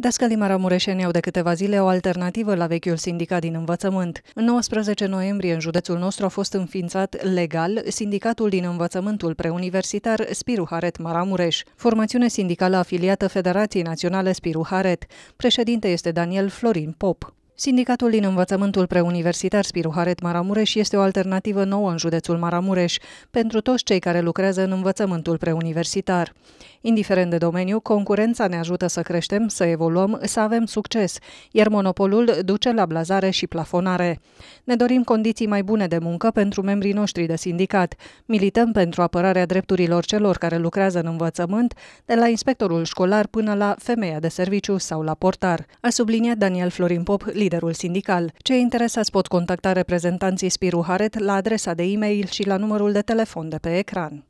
Descălimarea Mureșeni au de câteva zile o alternativă la vechiul sindicat din învățământ. În 19 noiembrie, în județul nostru, a fost înființat legal sindicatul din învățământul preuniversitar Spiru Haret Maramureș, formațiune sindicală afiliată Federației Naționale Spiru Haret. Președinte este Daniel Florin Pop. Sindicatul din învățământul preuniversitar Spiru Haret Maramureș este o alternativă nouă în județul Maramureș pentru toți cei care lucrează în învățământul preuniversitar. Indiferent de domeniu, concurența ne ajută să creștem, să evoluăm, să avem succes, iar monopolul duce la blazare și plafonare. Ne dorim condiții mai bune de muncă pentru membrii noștri de sindicat. Milităm pentru apărarea drepturilor celor care lucrează în învățământ, de la inspectorul școlar până la femeia de serviciu sau la portar, a subliniat Daniel Florin Pop, liderul sindical. Cei interesați pot contacta reprezentanții Spiru Haret la adresa de e-mail și la numărul de telefon de pe ecran.